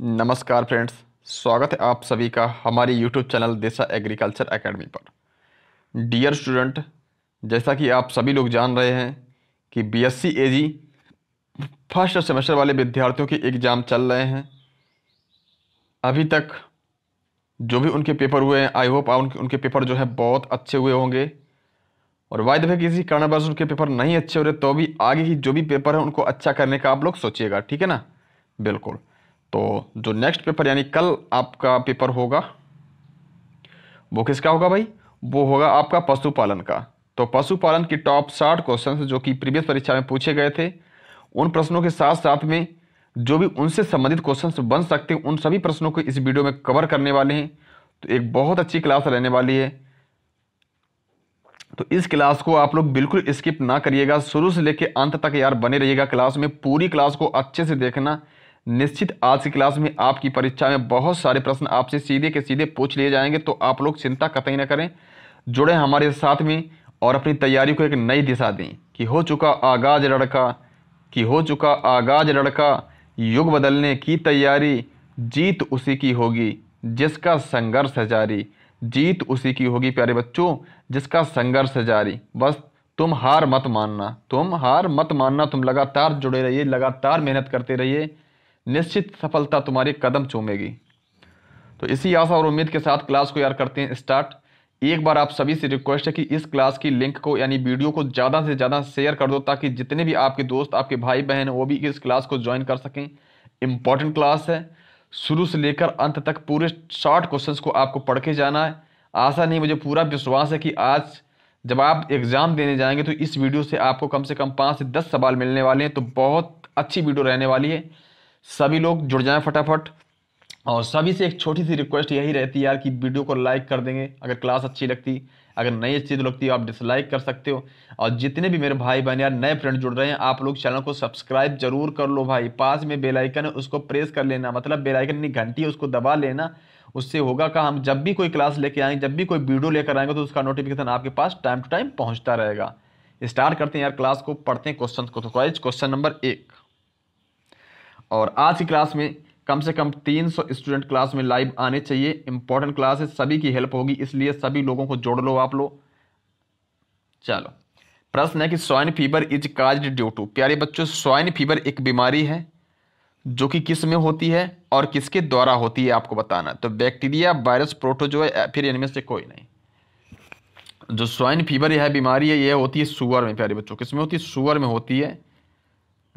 नमस्कार फ्रेंड्स स्वागत है आप सभी का हमारे YouTube channel Desa agriculture academy पर डियर स्टूडेंट जैसा कि आप सभी लोग जान रहे हैं कि बीएससी एजी फर्स्ट सेमेस्टर वाले विद्यार्थियों के एग्ज़ाम चल रहे हैं अभी तक जो भी उनके पेपर हुए हैं आई होप उनके उनके पेपर जो है बहुत अच्छे हुए होंगे और वायद भाई किसी कारणवश उनके पेपर नहीं अच्छे हो रहे तो भी आगे की जो भी पेपर है उनको अच्छा करने का आप लोग सोचिएगा ठीक है ना बिल्कुल तो जो नेक्स्ट पेपर यानी कल आपका पेपर होगा वो किसका होगा भाई वो होगा आपका पशुपालन का तो पशुपालन की टॉप साठ क्वेश्चन जो कि प्रीवियस परीक्षा में पूछे गए थे उन प्रश्नों के साथ साथ में जो भी उनसे संबंधित क्वेश्चन बन सकते हैं उन सभी प्रश्नों को इस वीडियो में कवर करने वाले हैं तो एक बहुत अच्छी क्लास रहने वाली है तो इस क्लास को आप लोग बिल्कुल स्किप ना करिएगा शुरू से लेकर अंत तक यार बने रहिएगा क्लास में पूरी क्लास को अच्छे से देखना निश्चित आज की क्लास में आपकी परीक्षा में बहुत सारे प्रश्न आपसे सीधे के सीधे पूछ लिए जाएंगे तो आप लोग चिंता कतई ना करें जुड़े हमारे साथ में और अपनी तैयारी को एक नई दिशा दें कि हो चुका आगाज लड़का कि हो चुका आगाज लड़का युग बदलने की तैयारी जीत उसी की होगी जिसका संघर्ष है जारी जीत उसी की होगी प्यारे बच्चों जिसका संघर्ष है जारी बस तुम हार मत मानना तुम हार मत मानना तुम लगातार जुड़े रहिए लगातार मेहनत करते रहिए निश्चित सफलता तुम्हारे कदम चूमेगी तो इसी आशा और उम्मीद के साथ क्लास को यार करते हैं स्टार्ट एक बार आप सभी से रिक्वेस्ट है कि इस क्लास की लिंक को यानी वीडियो को ज़्यादा से ज़्यादा शेयर कर दो ताकि जितने भी आपके दोस्त आपके भाई बहन वो भी इस क्लास को ज्वाइन कर सकें इम्पॉर्टेंट क्लास है शुरू से लेकर अंत तक पूरे शॉर्ट क्वेश्चन को आपको पढ़ के जाना है आशा नहीं मुझे पूरा विश्वास है कि आज जब आप एग्ज़ाम देने जाएंगे तो इस वीडियो से आपको कम से कम पाँच से दस सवाल मिलने वाले हैं तो बहुत अच्छी वीडियो रहने वाली है सभी लोग जुड़ जाएं फटाफट और सभी से एक छोटी सी रिक्वेस्ट यही रहती है यार कि वीडियो को लाइक कर देंगे अगर क्लास अच्छी लगती अगर नई अच्छी तो लगती हो आप डिसलाइक कर सकते हो और जितने भी मेरे भाई बहन यार नए फ्रेंड जुड़ रहे हैं आप लोग चैनल को सब्सक्राइब जरूर कर लो भाई पास में बेलाइकन है उसको प्रेस कर लेना मतलब बेलाइकन की घंटी है उसको दबा लेना उससे होगा का हम जब भी कोई क्लास लेके आएंगे जब भी कोई वीडियो लेकर आएंगे तो उसका नोटिफिकेशन आपके पास टाइम टू टाइम पहुँचता रहेगा स्टार्ट करते हैं यार क्लास को पढ़ते हैं क्वेश्चन को तो क्वेश्चन नंबर एक और आज की क्लास में कम से कम 300 स्टूडेंट क्लास में लाइव आने चाहिए इंपॉर्टेंट क्लास है सभी की हेल्प होगी इसलिए सभी लोगों को जोड़ लो आप लोग चलो प्रश्न है कि swine fever is cause due to प्यारे बच्चों स्वाइन फीवर एक बीमारी है जो कि किस में होती है और किसके द्वारा होती है आपको बताना तो बैक्टीरिया वायरस प्रोटोजो है फिर इनमें से कोई नहीं जो स्वाइन फीवर यह बीमारी है यह होती है सुअर में प्यारे बच्चों किस में होती है सुअर में होती है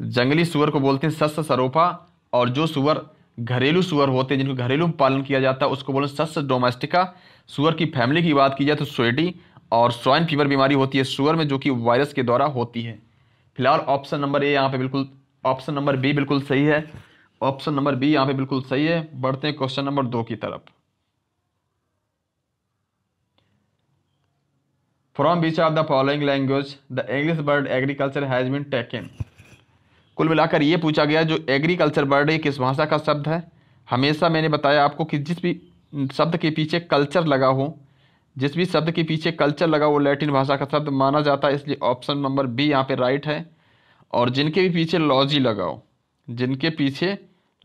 जंगली सुअर को बोलते हैं सस्य सरोपा और जो सुअर घरेलू सुअर होते हैं जिनको घरेलू पालन किया जाता है उसको बोलते हैं सस्य डोमेस्टिका सुअर की फैमिली की बात की जाए तो स्वेटी और स्वाइन फीवर बीमारी होती है सुअर में जो कि वायरस के द्वारा होती है फिलहाल ऑप्शन नंबर ए यहाँ पे बिल्कुल ऑप्शन नंबर बी बिल्कुल सही है ऑप्शन नंबर बी यहाँ पे बिल्कुल सही है बढ़ते हैं क्वेश्चन नंबर दो की तरफ from which of the following language the English word agriculture has been taken कुल मिलाकर ये पूछा गया जो एग्रीकल्चर वर्ड है किस भाषा का शब्द है हमेशा मैंने बताया आपको कि जिस भी शब्द के पीछे कल्चर लगा हो जिस भी शब्द के पीछे कल्चर लगा वो लैटिन भाषा का शब्द माना जाता है इसलिए ऑप्शन नंबर बी यहाँ पे राइट है और जिनके भी पीछे लॉजी लगाओ जिनके पीछे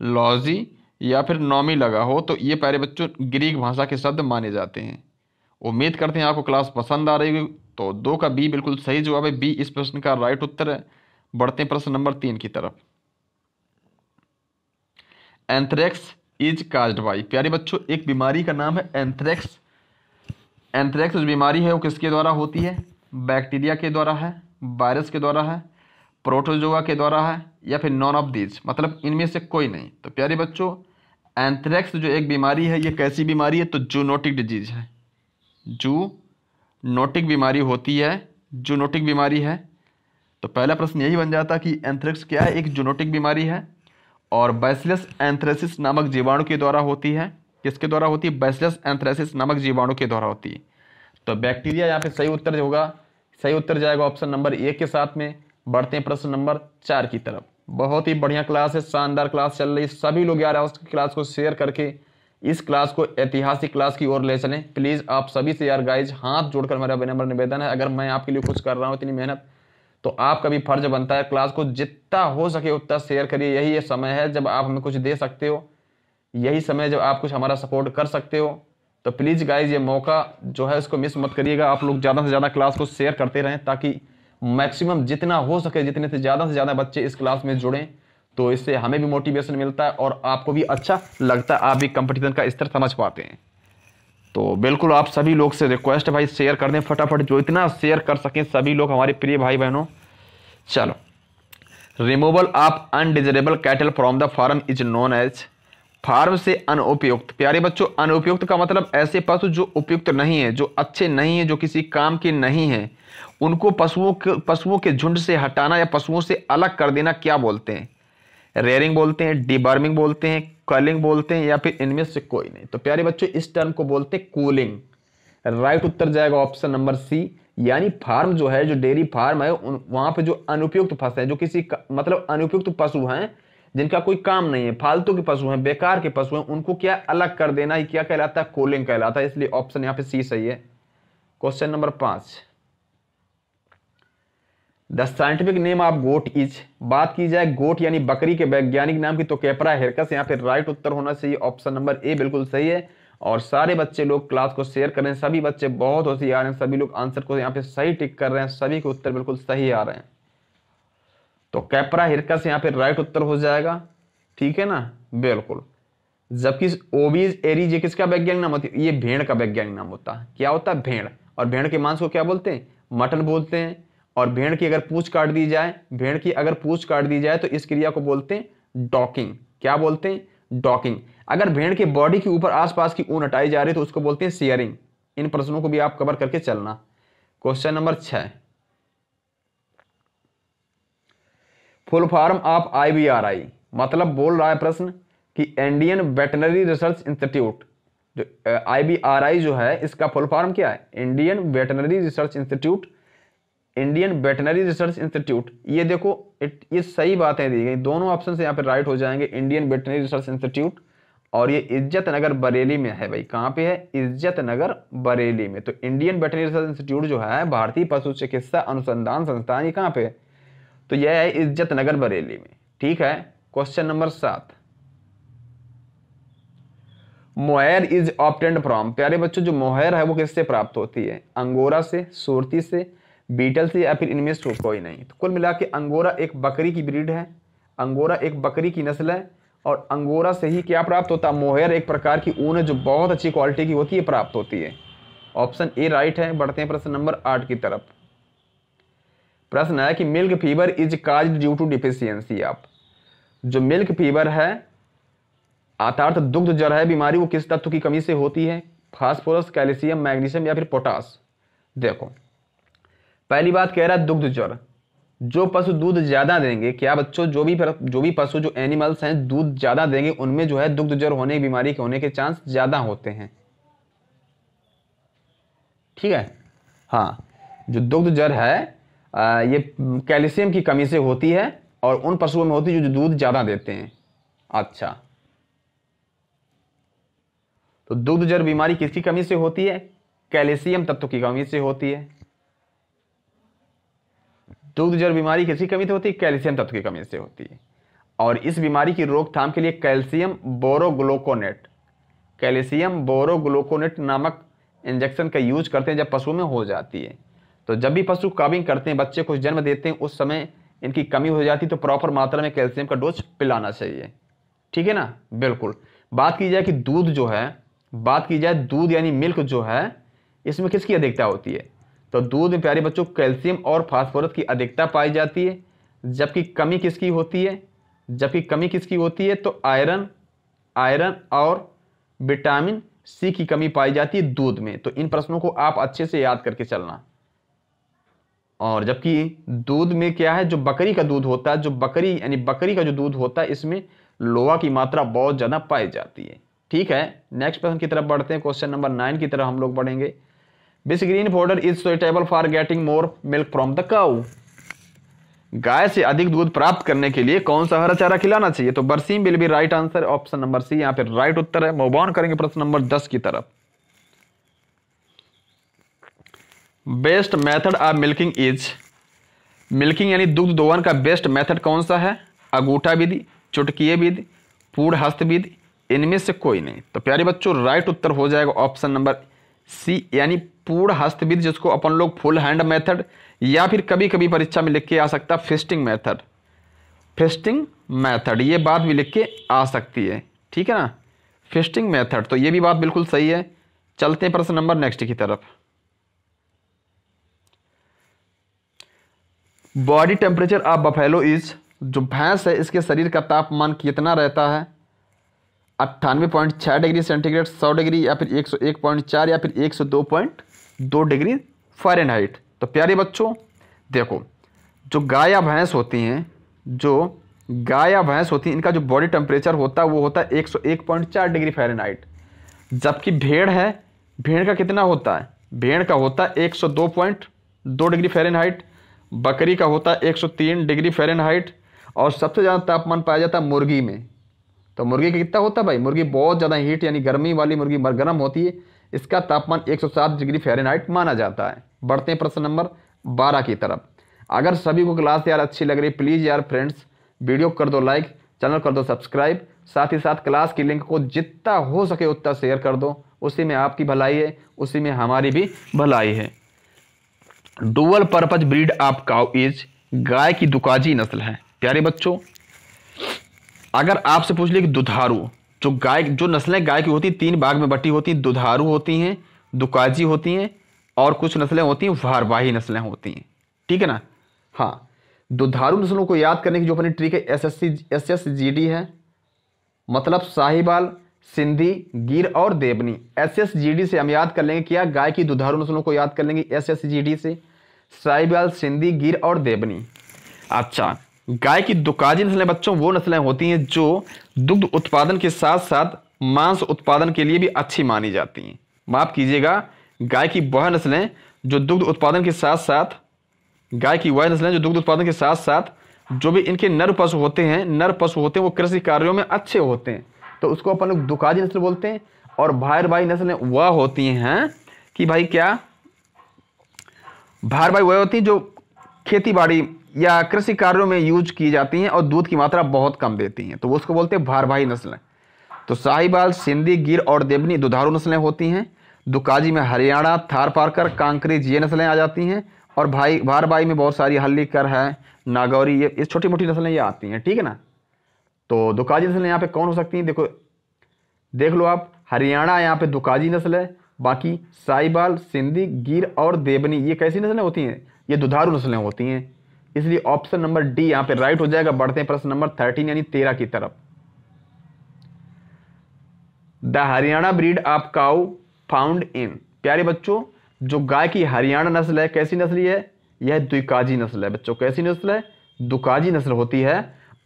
लॉजी या फिर नॉमी लगा हो तो ये प्यारे बच्चों ग्रीक भाषा के शब्द माने जाते हैं उम्मीद करते हैं आपको क्लास पसंद आ रही तो दो का बी बिल्कुल सही जवाब है बी इस प्रश्न का राइट उत्तर है बढ़ते हैं प्रश्न नंबर तीन की तरफ एंथ्रेक्स इज कास्ड बाई प्यारे बच्चों एक बीमारी का नाम है एंथ्रेक्स एंथ्रेक्स जो बीमारी है वो किसके द्वारा होती है बैक्टीरिया के द्वारा है वायरस के द्वारा है प्रोटोजोआ के द्वारा है या फिर नॉन ऑफ दीज मतलब इनमें से कोई नहीं तो प्यारे बच्चों एंथ्रेक्स जो एक बीमारी है ये कैसी बीमारी है तो जूनोटिक डिजीज है जू नोटिक बीमारी होती है जूनोटिक बीमारी है तो पहला प्रश्न यही बन जाता कि एंथ्रेक्स क्या है एक जोनोटिक बीमारी है और बैसिलस एंथ्रेसिस नामक जीवाणु के द्वारा होती है किसके द्वारा होती है बैसिलस एंथ्रेसिस नामक जीवाणु के द्वारा होती है तो बैक्टीरिया यहाँ पे सही उत्तर होगा सही उत्तर जाएगा ऑप्शन नंबर एक के साथ में बढ़ते हैं प्रश्न नंबर चार की तरफ बहुत ही बढ़िया क्लास है शानदार क्लास चल रही है सभी लोग यार उस क्लास को शेयर करके इस क्लास को ऐतिहासिक क्लास की ओर ले चलें प्लीज़ आप सभी से यार गाइज हाथ जोड़कर मेरा विनम्र निवेदन है अगर मैं आपके लिए कुछ कर रहा हूँ इतनी मेहनत तो आपका भी फर्ज बनता है क्लास को जितना हो सके उतना शेयर करिए यही ये समय है जब आप हमें कुछ दे सकते हो यही समय जब आप कुछ हमारा सपोर्ट कर सकते हो तो प्लीज़ गाइज ये मौका जो है इसको मिस मत करिएगा आप लोग ज़्यादा से ज़्यादा क्लास को शेयर करते रहें ताकि मैक्सिमम जितना हो सके जितने से ज़्यादा से ज़्यादा बच्चे इस क्लास में जुड़ें तो इससे हमें भी मोटिवेशन मिलता है और आपको भी अच्छा लगता है आप भी कंपटीशन का स्तर समझ पाते हैं तो बिल्कुल आप सभी लोग से रिक्वेस्ट है भाई शेयर कर दें फटाफट जो इतना शेयर कर सकें सभी लोग हमारे प्रिय भाई बहनों चलो removal of undesirable cattle from the farm is known as farm से अनुपयुक्त प्यारे बच्चों अनुपयुक्त का मतलब ऐसे पशु जो उपयुक्त नहीं है जो अच्छे नहीं है जो किसी काम के नहीं है उनको पशुओं के पशुओं के झुंड से हटाना या पशुओं से अलग कर देना क्या बोलते हैं रेयरिंग बोलते हैं डिबर्मिंग बोलते हैं कलिंग बोलते हैं या फिर इनमें से कोई नहीं तो प्यारे बच्चों इस टर्म को बोलते हैं कूलिंग राइट उत्तर जाएगा ऑप्शन नंबर सी यानी फार्म जो है जो डेयरी फार्म है वहां पे जो अनुपयुक्त फसल हैं जो किसी मतलब अनुपयुक्त पशु हैं जिनका कोई काम नहीं है फालतू के पशु हैं बेकार के पशु हैं उनको क्या अलग कर देना ही क्या कहलाता है कूलिंग कहलाता है इसलिए ऑप्शन यहाँ पे सी सही है क्वेश्चन नंबर पांच the scientific name of goat is बात की जाए गोट यानी बकरी के वैज्ञानिक नाम की तो कैपरा हेरकस यहाँ पे राइट उत्तर होना चाहिए ऑप्शन नंबर ए बिल्कुल सही है और सारे बच्चे लोग क्लास को शेयर कर रहे हैं सभी बच्चे बहुत आ रहे हैं सभी लोग आंसर को यहाँ पे सही टिक कर रहे हैं सभी के उत्तर बिल्कुल सही आ रहे हैं तो कैपरा हिरकस यहाँ पे राइट उत्तर हो जाएगा ठीक है ना बिल्कुल जबकि ओबीज एरीज किसका वैज्ञानिक नाम होती है ये भेड़ का वैज्ञानिक नाम होता है क्या होता है भेड़ और भेड़ के मांस को क्या बोलते हैं मटन बोलते हैं और भेड़ की अगर पूछ काट दी जाए भेड़ की अगर पूछ काट दी जाए तो इस क्रिया को बोलते हैं डॉकिंग क्या बोलते हैं डॉकिंग अगर भेड़ के बॉडी के ऊपर आसपास की ऊन हटाई जा रही है तो उसको बोलते हैं सियरिंग इन प्रश्नों को भी आप कवर करके चलना क्वेश्चन नंबर छ फुल फॉर्म ऑफ आईबीआरआई मतलब बोल रहा है प्रश्न कि इंडियन वेटनरी रिसर्च इंस्टीट्यूट जो आईबीआरआई जो है इसका फुल फॉर्म क्या है Indian veterinary research institute Indian veterinary research institute ये देखो इट ये सही बातें दी गई दोनों ऑप्शन यहाँ पे राइट हो जाएंगे इंडियन वेटनरी रिसर्च इंस्टीट्यूट और ये इज्जत नगर बरेली में है भाई कहाँ पे है इज्जत नगर बरेली में तो इंडियन वेटनरी रिसर्च इंस्टीट्यूट जो है भारतीय पशु चिकित्सा अनुसंधान संस्थान ये कहाँ पे है तो यह है इज्जत नगर बरेली में ठीक है क्वेश्चन नंबर सात मोहर इज ऑप्टेंड फ्रॉम प्यारे बच्चों जो मोहर है वो किससे प्राप्त होती है अंगोरा से सूरती से बीटल से या फिर इनमें से कोई नहीं तो कुल मिला के अंगोरा एक बकरी की ब्रीड है अंगोरा एक बकरी की नस्ल है और अंगोरा से ही क्या प्राप्त होता है मोहेर एक प्रकार की ऊन है जो बहुत अच्छी क्वालिटी की होती है प्राप्त होती है ऑप्शन ए राइट है बढ़ते हैं प्रश्न नंबर आठ की तरफ प्रश्न है कि milk fever is cause due to deficiency आप जो मिल्क फीवर है अर्थार्थ तो दुग्ध जर है बीमारी वो किस तत्व की कमी से होती है फास्फोरस कैल्शियम मैग्नीशियम या फिर पोटास देखो पहली बात कह रहा है दुग्ध ज्वर जो पशु दूध ज़्यादा देंगे क्या बच्चों जो भी जो भी पशु जो एनिमल्स हैं दूध ज़्यादा देंगे उनमें जो है दुग्ध ज्वर होने की बीमारी के होने के चांस ज़्यादा होते हैं ठीक है हाँ जो दुग्ध जर है आ, ये कैल्शियम की कमी से होती है और उन पशुओं में होती है जो दूध ज़्यादा देते हैं अच्छा तो दुग्ध जर बीमारी किसकी कमी से होती है कैल्शियम तत्व की कमी से होती है तो जर बीमारी किसी कमी से होती है कैल्शियम तत्व की कमी से होती है और इस बीमारी की रोकथाम के लिए कैल्शियम बोरोग्लोकोनेट कैल्शियम बोरोग्लोकोनेट नामक इंजेक्शन का यूज करते हैं जब पशु में हो जाती है तो जब भी पशु काबिंग करते हैं बच्चे को जन्म देते हैं उस समय इनकी कमी हो जाती है तो प्रॉपर मात्रा में कैल्शियम का डोज पिलाना चाहिए ठीक है ना बिल्कुल बात की जाए कि दूध जो है बात की जाए दूध यानी मिल्क जो है इसमें किसकी अधिकता होती है तो दूध में प्यारे बच्चों कैल्शियम और फास्फोरस की अधिकता पाई जाती है जबकि कमी किसकी होती है जबकि कमी किसकी होती है तो आयरन आयरन और विटामिन सी की कमी पाई जाती है दूध में तो इन प्रश्नों को आप अच्छे से याद करके चलना और जबकि दूध में क्या है जो बकरी का दूध होता है जो बकरी यानी बकरी का जो दूध होता है इसमें लोहा की मात्रा बहुत ज़्यादा पाई जाती है ठीक है नेक्स्ट प्रश्न की तरफ बढ़ते हैं क्वेश्चन नंबर नाइन की तरफ हम लोग बढ़ेंगे which green fodder is suitable for getting more milk from the cow गाय से अधिक दूध प्राप्त करने के लिए कौन सा हरा चारा खिलाना चाहिए तो berseem will be right answer option number C यहां पे राइट उत्तर है मूव ऑन करेंगे प्रश्न नंबर दस की तरफ best method of milking is milking यानी दुग्ध दोहन का बेस्ट मेथड कौन सा है अगूठा विधि चुटकीय विधि पूर्ण हस्त विधि इनमें से कोई नहीं तो प्यारे बच्चों राइट उत्तर हो जाएगा ऑप्शन नंबर सी यानी पूर्ण हस्तविद जिसको अपन लोग फुल हैंड मेथड या फिर कभी कभी परीक्षा में लिख के आ सकता फिस्टिंग मेथड फिस्टिंग मेथड ये बात भी लिख के आ सकती है ठीक है ना फिस्टिंग मेथड तो ये भी बात बिल्कुल सही है चलते हैं प्रश्न नंबर नेक्स्ट की तरफ body temperature of buffalo is जो भैंस है इसके शरीर का तापमान कितना रहता है अट्ठानवे पॉइंट छः डिग्री सेंटीग्रेड सौ डिग्री या फिर एक सौ एक पॉइंट चार या फिर एक सौ दो पॉइंट दो डिग्री फ़ारेनहाइट तो प्यारे बच्चों देखो जो गाय या भैंस होती हैं जो गाय या भैंस होती हैं इनका जो बॉडी टेम्परेचर होता है वो होता है एक सौ एक पॉइंट चार डिग्री फ़ारेनहाइट जबकि भेड़ है भेड़ का कितना होता है भेड़ का होता है एक सौ दो पॉइंट दो डिग्री फ़ारेनहाइट बकरी का होता है एक सौ तीन डिग्री फ़ारेनहाइट और सबसे ज़्यादा तापमान पाया जाता है मुर्गी में तो मुर्गी का कितना होता है भाई मुर्गी बहुत ज़्यादा हीट यानी गर्मी वाली मुर्गी गर्म होती है इसका तापमान 107 डिग्री फ़ारेनहाइट माना जाता है बढ़ते हैं प्रश्न नंबर 12 की तरफ अगर सभी को क्लास यार अच्छी लग रही प्लीज़ यार फ्रेंड्स वीडियो कर दो लाइक चैनल कर दो सब्सक्राइब साथ ही साथ क्लास की लिंक को जितना हो सके उतना शेयर कर दो उसी में आपकी भलाई है उसी में हमारी भी भलाई है dual purpose breed of cow is गाय की दुकाजी नस्ल है प्यारे बच्चों अगर आपसे पूछ ली कि दुधारू जो गाय जो नस्लें गाय की होती तीन भाग में बटी होती दुधारू होती हैं दुकाजी होती हैं और कुछ नस्लें होती हैं भारवाही नस्लें होती हैं ठीक है ना हाँ दुधारू नस्लों को याद करने की जो अपनी ट्रिक है S S C S S G D है मतलब साहिबाल सिंधी गिर और Deoni S S G D से हम याद कर लेंगे क्या गाय की दुधारू नस्लों को याद कर लेंगे एस एस जी डी से साहिबाल सिंधी गिर और देवनी अच्छा गाय की दुकाजी नस्लें बच्चों वो नस्लें होती हैं जो दुग्ध उत्पादन के साथ साथ मांस उत्पादन के लिए भी अच्छी मानी जाती हैं माफ कीजिएगा गाय की वह नस्लें जो दुग्ध उत्पादन के साथ साथ गाय की वह नस्लें जो दुग्ध उत्पादन के साथ साथ जो भी इनके नर पशु होते हैं नर पशु होते हैं वो कृषि कार्यों में अच्छे होते हैं तो उसको अपन लोग दुकाजी नस्ल बोलते हैं और भाई भाई नस्लें वह होती हैं कि भाई क्या भाई वह होती हैं जो खेती बाड़ी या कृषि कार्यों में यूज की जाती हैं और दूध की मात्रा बहुत कम देती हैं तो वो उसको बोलते हैं भारवाही नस्लें तो साहिबाल सिंधी गिर और देवनी दुधारू नस्लें होती हैं दुकाजी में हरियाणा थार पारकर कांकरेज ये नस्लें आ जाती हैं और भाई भाई में बहुत सारी हल्लीकर है नागौरी ये इस छोटी मोटी नस्लें ये आती हैं ठीक है ना तो दुकाजी नस्लें यहाँ पे कौन हो सकती हैं देखो देख लो आप हरियाणा यहाँ पे दुकाजी नस्ल है बाकी साहिबाल सिंधी गिर और देवनी ये कैसी नस्लें होती हैं ये दुधारू नस्लें होती हैं इसलिए ऑप्शन नंबर डी यहां पे राइट हो जाएगा बढ़ते हैं प्रश्न नंबर थर्टीन यानी तेरह की तरफ the Haryana breed of cow found in प्यारे बच्चों जो गाय की हरियाणा नस्ल है कैसी नस्ल है यह द्विकाजी नस्ल है बच्चों कैसी नस्ल है दुकाजी नस्ल होती है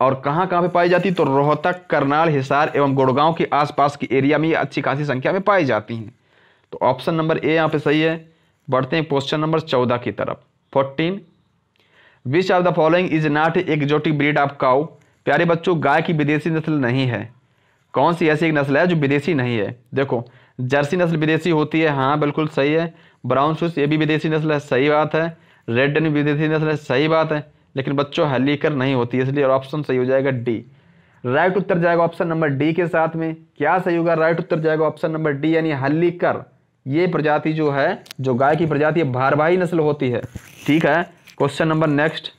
और कहां कहां पे पाई जाती तो रोहतक करनाल हिसार एवं गुड़गांव के आसपास की एरिया में ये अच्छी खासी संख्या में पाई जाती हैं तो ऑप्शन नंबर ए यहां पे सही है बढ़ते हैं क्वेश्चन नंबर चौदह की तरफ fourteen which of the following is not exotic breed of cow प्यारे बच्चों गाय की विदेशी नस्ल नहीं है कौन सी ऐसी एक नस्ल है जो विदेशी नहीं है देखो जर्सी नस्ल विदेशी होती है हाँ बिल्कुल सही है ब्राउन स्विस ये भी विदेशी नस्ल है सही बात है रेड एन विदेशी नस्ल है सही बात है लेकिन बच्चों हलीकर नहीं होती है इसलिए ऑप्शन सही हो जाएगा डी राइट उत्तर जाएगा ऑप्शन नंबर डी के साथ में क्या सही होगा राइट उत्तर जाएगा ऑप्शन नंबर डी यानी हल्लीकर ये प्रजाति जो है जो गाय की प्रजाति है भारवाही नस्ल होती है ठीक है question number next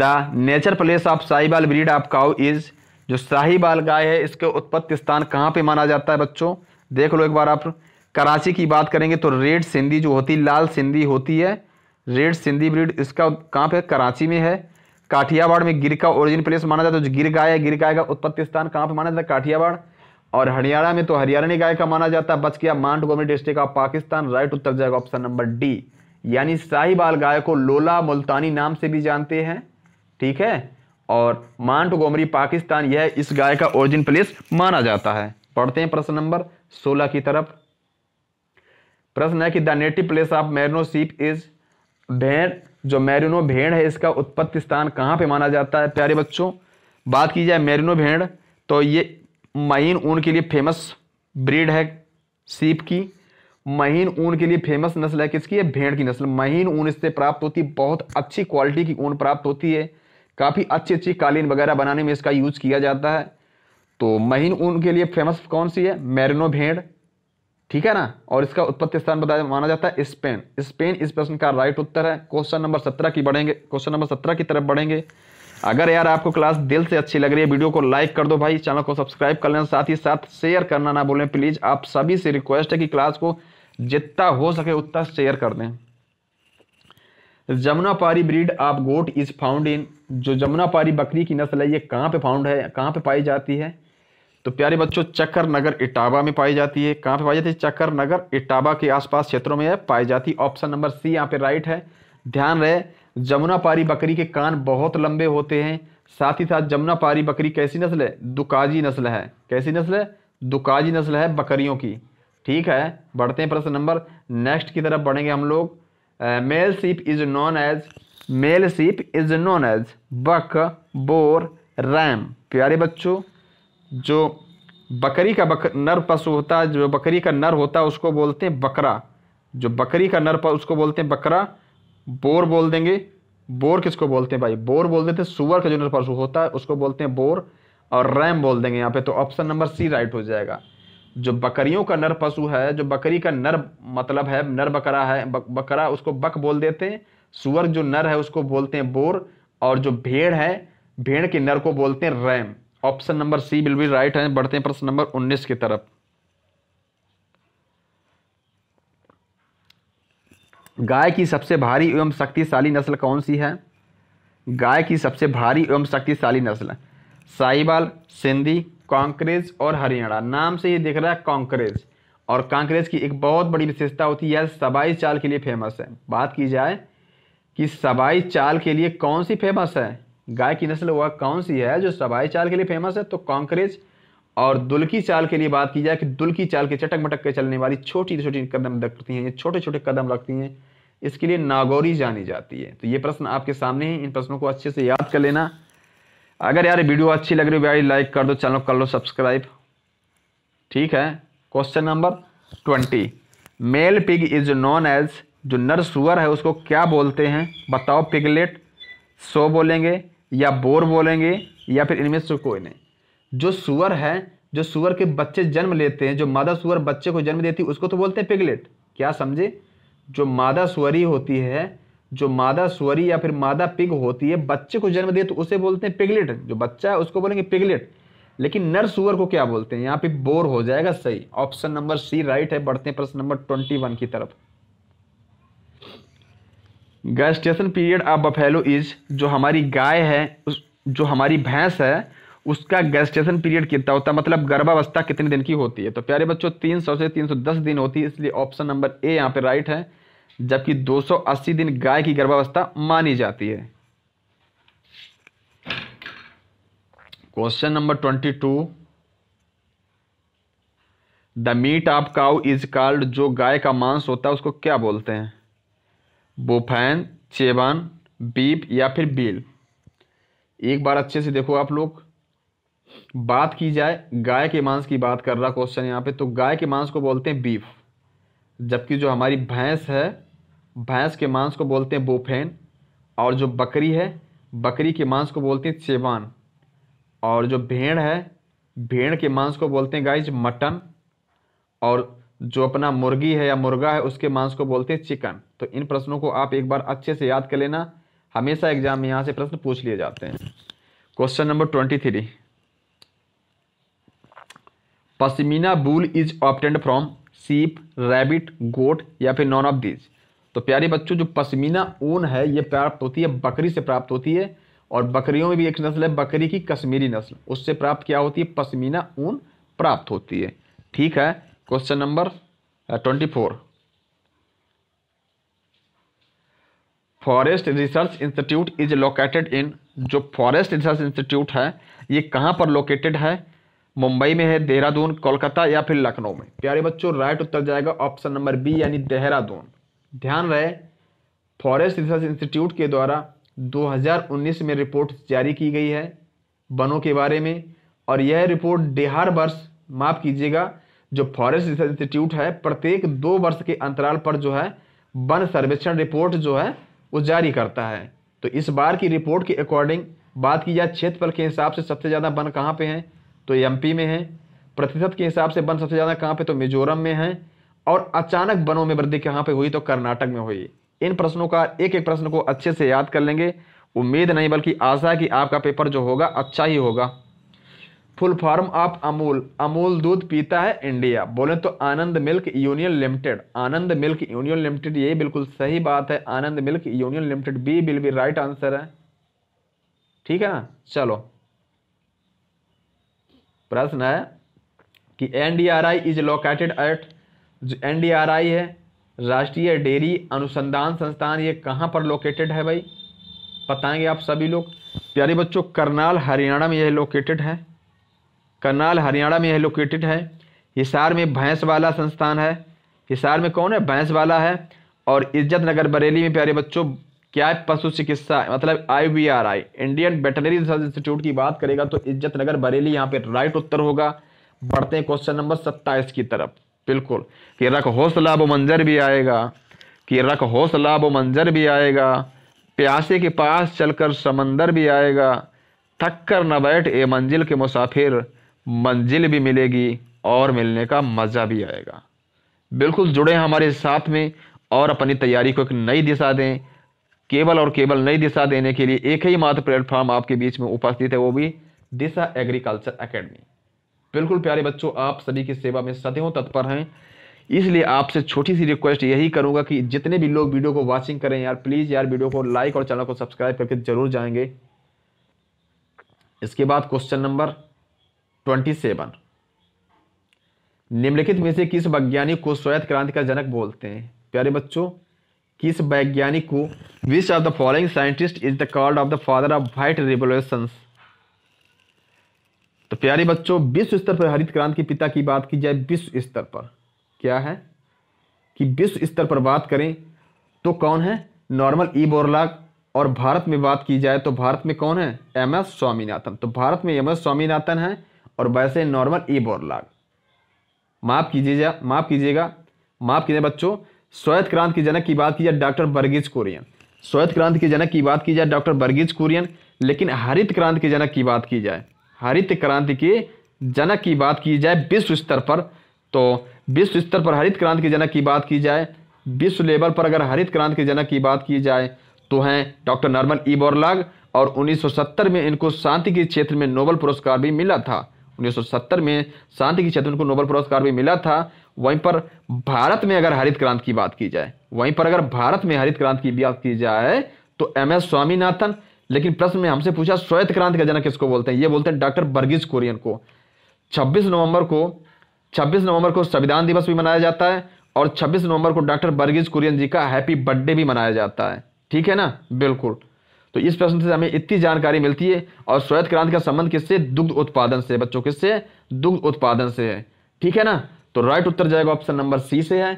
the nature place of Sahiwal breed of cow is जो साहिबाल गाय है इसके उत्पत्ति स्थान कहाँ पे माना जाता है बच्चों देख लो एक बार आप कराची की बात करेंगे तो रेड सिंधी जो होती लाल सिंधी होती है रेड सिंधी ब्रीड इसका कहाँ पे कराची में है काठियावाड़ में गिर का ओरिजिन प्लेस माना जाता है जो गिर गाय है गिर गाय का उत्पत्ति स्थान कहाँ पे माना जाता है काठियावाड़ और हरियाणा में तो हरियाणा गाय का माना जाता है बच गया Montgomery district of Pakistan right उत्तर जाएगा ऑप्शन नंबर डी यानी साहिबाल गाय को लोला मुल्तानी नाम से भी जानते हैं ठीक है और मांट गोमरी पाकिस्तान यह इस गाय का ओरिजिन प्लेस माना जाता है पढ़ते हैं प्रश्न नंबर सोलह की तरफ प्रश्न है कि the native place of merino sheep is भेड़ जो मैरिनो भेड़ है इसका उत्पत्ति स्थान कहाँ पे माना जाता है प्यारे बच्चों बात की जाए मैरिनो भेड़ तो ये महीन ऊन के लिए फेमस ब्रीड है सीप की महीन ऊन के लिए फेमस नस्ल है किसकी है भेड़ की नस्ल महीन ऊन इससे प्राप्त होती है बहुत अच्छी क्वालिटी की ऊन प्राप्त होती है काफ़ी अच्छी अच्छी कालीन वगैरह बनाने में इसका यूज किया जाता है तो महीन ऊन के लिए फेमस कौन सी है मैरिनो भेड़ ठीक है ना और इसका उत्पत्ति स्थान बताया माना जाता है स्पेन स्पेन इस प्रश्न का राइट उत्तर है क्वेश्चन नंबर सत्रह की बढ़ेंगे क्वेश्चन नंबर सत्रह की तरफ बढ़ेंगे अगर यार आपको क्लास दिल से अच्छी लग रही है वीडियो को लाइक कर दो भाई चैनल को सब्सक्राइब कर लेना साथ ही साथ शेयर करना ना बोलें प्लीज़ आप सभी से रिक्वेस्ट है कि क्लास को जितना हो सके उतना शेयर कर दें जमुना पारी ब्रीड आप गोट इज़ फाउंड इन जो जमुना पारी बकरी की नस्ल है ये कहाँ पे फाउंड है कहाँ पे पाई जाती है तो प्यारे बच्चों चक्कर नगर इटावा में पाई जाती है कहाँ पे पाई जाती है चक्कर नगर इटावा के आसपास क्षेत्रों में पाई जाती है ऑप्शन नंबर सी यहाँ पे राइट है ध्यान रहे जमुना पारी बकरी के कान बहुत लंबे होते हैं साथ ही साथ जमुना पारी बकरी कैसी नस्ल है दुकाजी नस्ल है कैसी नस्ल है दुकाजी नस्ल है बकरियों की ठीक है बढ़ते हैं प्रश्न नंबर नेक्स्ट की तरफ बढ़ेंगे हम लोग male sheep is known as male sheep is known as buck boar ram प्यारे बच्चों जो बकरी का बक नर पशु होता है जो बकरी का नर होता है उसको बोलते हैं बकरा जो बकरी का नर पशु उसको बोलते हैं बकरा बोर बोल देंगे बोर किसको बोलते हैं भाई बोर बोल देते हैं सुअर का जो नर पशु होता है उसको बोलते हैं बोर और रैम बोल देंगे यहाँ पे तो ऑप्शन नंबर सी राइट हो जाएगा जो बकरियों का नर पशु है जो बकरी का नर मतलब है नर बकरा है बकरा उसको बक बोल देते हैं सुअर जो नर है उसको बोलते हैं बोर और जो भेड़ है भेड़ के नर को बोलते हैं ram option number C will be right है बढ़ते हैं प्रश्न नंबर उन्नीस की तरफ गाय की सबसे भारी एवं शक्तिशाली नस्ल कौन सी है गाय की सबसे भारी एवं शक्तिशाली नस्ल साहिबाल सिंधी कांक्रेज और हरियाणा नाम से ये दिख रहा है कांक्रेज और कांक्रेज की एक बहुत बड़ी विशेषता होती है यह सबाई चाल के लिए फेमस है बात की जाए कि सबाई चाल के लिए कौन सी फेमस है गाय की नस्ल वह कौन सी है जो सबाई चाल के लिए फेमस है तो कांक्रेज और दुलकी चाल के लिए बात की जाए कि दुलकी चाल के चटक मटक के चलने वाली छोटी छोटी कदम रखती हैं ये छोटे छोटे कदम रखती हैं इसके लिए नागौरी जानी जाती है तो ये प्रश्न आपके सामने है इन प्रश्नों को अच्छे से याद कर लेना अगर यार वीडियो अच्छी लग रही हो भाई लाइक कर दो चैनल कर लो सब्सक्राइब ठीक है question number twenty male pig is known as जो नर सुअर है उसको क्या बोलते हैं बताओ पिगलेट सो बोलेंगे या बोर बोलेंगे या फिर इनमें से कोई नहीं जो सुअर है जो सुअर के बच्चे जन्म लेते हैं जो मादा सुअर बच्चे को जन्म देती है उसको तो बोलते हैं पिगलेट क्या समझे जो मादा सुअरी होती है जो मादा स्वरी या फिर मादा पिग होती है बच्चे को जन्म दे तो उसे बोलते हैं पिगलेट जो बच्चा है उसको बोलेंगे पिगलेट लेकिन नर सुअर को क्या बोलते हैं यहाँ पे बोर हो जाएगा सही ऑप्शन नंबर सी राइट है बढ़ते हैं प्रश्न नंबर ट्वेंटी वन की तरफ gestation period of buffalo is जो हमारी गाय है उस जो हमारी भैंस है उसका गैस्टेशन पीरियड कितना होता है मतलब गर्भावस्था कितने दिन की होती है तो प्यारे बच्चों तीन सौ से तीन सौ दस दिन होती है इसलिए ऑप्शन नंबर ए यहाँ पे राइट है जबकि 280 दिन गाय की गर्भावस्था मानी जाती है question number twenty two the meat of cow is called जो गाय का मांस होता है उसको क्या बोलते हैं बुफैन चेबान बीप या फिर बील एक बार अच्छे से देखो आप लोग बात की जाए गाय के मांस की बात कर रहा क्वेश्चन यहाँ पे तो गाय के मांस को बोलते हैं बीफ जबकि जो हमारी भैंस है भैंस के मांस को बोलते हैं बोफेन और जो बकरी है बकरी के मांस को बोलते हैं चेवान और जो भेड़ है भेड़ के मांस को बोलते हैं गाइज मटन और जो अपना मुर्गी है या मुर्गा है उसके मांस को बोलते हैं चिकन तो इन प्रश्नों को आप एक बार अच्छे से याद कर लेना हमेशा एग्जाम में यहाँ से प्रश्न पूछ लिए जाते हैं question number twenty three pashmina wool is obtained from sheep rabbit goat या फिर नॉन ऑफ दीज तो प्यारे बच्चों जो पश्मीना ऊन है ये प्राप्त होती है बकरी से प्राप्त होती है और बकरियों में भी एक नस्ल है बकरी की कश्मीरी नस्ल उससे प्राप्त क्या होती है पश्मीना ऊन प्राप्त होती है ठीक है question number twenty four forest research institute is located in जो फॉरेस्ट रिसर्च इंस्टीट्यूट है ये कहाँ पर लोकेटेड है मुंबई में है देहरादून कोलकाता या फिर लखनऊ में प्यारे बच्चों राइट उत्तर जाएगा ऑप्शन नंबर बी यानी देहरादून ध्यान रहे फॉरेस्ट रिसर्च इंस्टीट्यूट के द्वारा 2019 में रिपोर्ट जारी की गई है वनों के बारे में और यह रिपोर्ट डेहार वर्ष माफ़ कीजिएगा जो फॉरेस्ट रिसर्च इंस्टीट्यूट है प्रत्येक दो वर्ष के अंतराल पर जो है वन सर्वेक्षण रिपोर्ट जो है वो जारी करता है तो इस बार की रिपोर्ट के अकॉर्डिंग बात की जाए क्षेत्रफल के हिसाब से सबसे ज़्यादा वन कहाँ पे हैं तो एमपी में है प्रतिशत के हिसाब से वन सबसे ज़्यादा कहाँ पे तो मिजोरम में हैं और अचानक वनों में वृद्धि कहाँ पे हुई तो कर्नाटक में हुई इन प्रश्नों का एक एक प्रश्न को अच्छे से याद कर लेंगे उम्मीद नहीं बल्कि आशा है कि आपका पेपर जो होगा अच्छा ही होगा full form of Amul Amul दूध पीता है इंडिया बोले तो Anand milk union limited Anand milk union limited ये बिल्कुल सही बात है Anand milk union limited B will be right answer है ठीक है ना चलो प्रश्न है कि एनडीआरआई इज लोकेटेड एट जो एन है राष्ट्रीय डेयरी अनुसंधान संस्थान ये कहाँ पर लोकेटेड है भाई बताएंगे आप सभी लोग प्यारे बच्चों करनाल हरियाणा में यह लोकेटेड है करनाल हरियाणा में यह लोकेटेड है हिसार में भैंस वाला संस्थान है हिसार में कौन है भैंस वाला है और इज्जत नगर बरेली में प्यारे बच्चों क्या है पशु चिकित्सा मतलब I Indian veterinary research institute की बात करेगा तो इज्जत नगर बरेली यहाँ पे राइट उत्तर होगा बढ़ते हैं क्वेश्चन नंबर सत्ताईस की तरफ बिल्कुल कि रख हौसला वो मंजर भी आएगा कि रख हौसला वो मंजर भी आएगा प्यासे के पास चलकर समंदर भी आएगा थक कर न बैठ ए मंजिल के मुसाफिर मंजिल भी मिलेगी और मिलने का मज़ा भी आएगा बिल्कुल जुड़े हमारे साथ में और अपनी तैयारी को एक नई दिशा दें केवल और केवल नई दिशा देने के लिए एक ही मात्र प्लेटफॉर्म आपके बीच में उपस्थित है वो भी दिशा एग्रीकल्चर अकेडमी बिल्कुल प्यारे बच्चों आप सभी की सेवा में सदैव तत्पर हैं इसलिए आपसे छोटी सी रिक्वेस्ट यही करूंगा कि जितने भी लोग वीडियो को वॉचिंग करें यार प्लीज़ यार वीडियो को लाइक और चैनल को सब्सक्राइब करके जरूर जाएंगे इसके बाद क्वेश्चन नंबर ट्वेंटी सेवन निम्नलिखित में से किस वैज्ञानिक को श्वेत क्रांति का जनक बोलते हैं प्यारे बच्चों किस वैज्ञानिक को which of the following scientist is the called of the father of white revolutions तो प्यारे बच्चों विश्व स्तर पर हरित क्रांति के पिता की बात की जाए विश्व स्तर पर क्या है कि विश्व स्तर पर बात करें तो कौन है नॉर्मल ई बोरलाग और भारत में बात की जाए तो भारत में कौन है एम एस स्वामीनाथन तो भारत में एम एस स्वामीनाथन है और वैसे नॉर्मल ई बोरलाग माफ कीजिएगा माफ कीजिएगा माफ कीजिए बच्चों श्वेत क्रांति के जनक की बात की जाए डॉक्टर बर्गीज कुरियन श्वेत क्रांति के जनक की बात की जाए डॉक्टर बर्गीज कुरियन लेकिन हरित क्रांति के जनक की बात की जाए हरित क्रांति के जनक की बात की जाए विश्व स्तर पर तो विश्व स्तर पर हरित क्रांति के जनक की बात की जाए विश्व लेवल पर अगर हरित क्रांति के जनक की बात की जाए तो हैं डॉक्टर नर्मन ई बोरलाग और 1970 में इनको शांति के क्षेत्र में नोबल पुरस्कार भी मिला था 1970 में शांति के क्षेत्र में इनको नोबल पुरस्कार भी मिला था वहीं पर भारत में अगर हरित क्रांति की बात की जाए वहीं पर अगर भारत में हरित क्रांति की बात की जाए तो एम एस स्वामीनाथन लेकिन प्रश्न में हमसे पूछा श्वेत क्रांति का जनक किसको बोलते हैं ये बोलते हैं डॉक्टर बर्गीज कुरियन को 26 नवंबर को 26 नवंबर को संविधान दिवस भी मनाया जाता है और 26 नवंबर को डॉक्टर बर्गीज कुरियन जी का हैप्पी बर्थडे भी मनाया जाता है ठीक है ना बिल्कुल तो इस प्रश्न से हमें इतनी जानकारी मिलती है और श्वेत क्रांति का संबंध किससे दुग्ध उत्पादन से बच्चों किससे दुग्ध उत्पादन से है ठीक है ना तो राइट उत्तर जाएगा ऑप्शन नंबर सी से है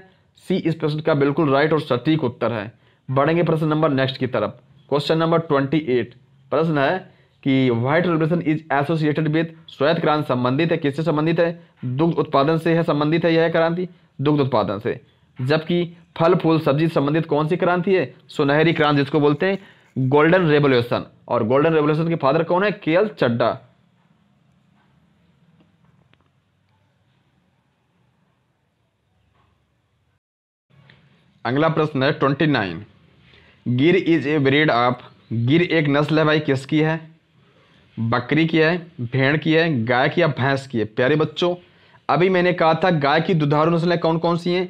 सी इस प्रश्न का बिल्कुल राइट और सटीक उत्तर है बढ़ेंगे प्रश्न नंबर नेक्स्ट की तरफ क्वेश्चन नंबर ट्वेंटी एट प्रश्न है कि white revolution is associated with श्वेत क्रांति संबंधित है किससे संबंधित है दुग्ध उत्पादन से है संबंधित है यह क्रांति दुग्ध उत्पादन से जबकि फल फूल सब्जी संबंधित कौन सी क्रांति है सुनहरी क्रांति जिसको बोलते हैं गोल्डन रेवोल्यूशन और गोल्डन रेवोल्यूशन के फादर कौन है के एल चड्डा अगला प्रश्न है twenty nine Gir is a breed of Gir एक नस्ल है भाई किसकी है बकरी की है भेड़ की है गाय की या भैंस की है प्यारे बच्चों अभी मैंने कहा था गाय की दुधारू नस्लें कौन कौन सी हैं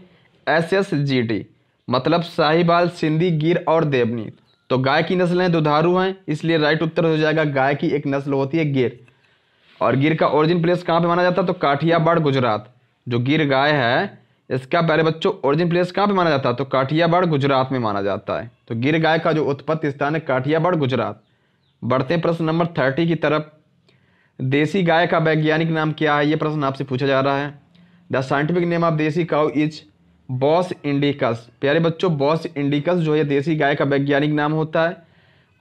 एस एस जी टी मतलब साहिबाल सिंधी गिर और देवनी तो गाय की नस्लें दुधारू हैं इसलिए राइट उत्तर हो जाएगा गाय की एक नस्ल होती है गिर और गिर का ओरिजिन प्लेस कहाँ पे माना जाता है तो काठियाबाड़ गुजरात जो गिर गाय है इसका पहले बच्चों ओरिजिन प्लेस कहाँ पे माना जाता है तो काठियाबाड़ गुजरात में माना जाता है तो गिर गाय का जो उत्पत्ति स्थान है काठियाबाड़ गुजरात बढ़ते प्रश्न नंबर थर्टी की तरफ देसी गाय का वैज्ञानिक नाम क्या है ये प्रश्न आपसे पूछा जा रहा है the scientific name of desi cow is Bos indicus प्यारे बच्चों बॉस इंडिकस जो है देसी गाय का वैज्ञानिक नाम होता है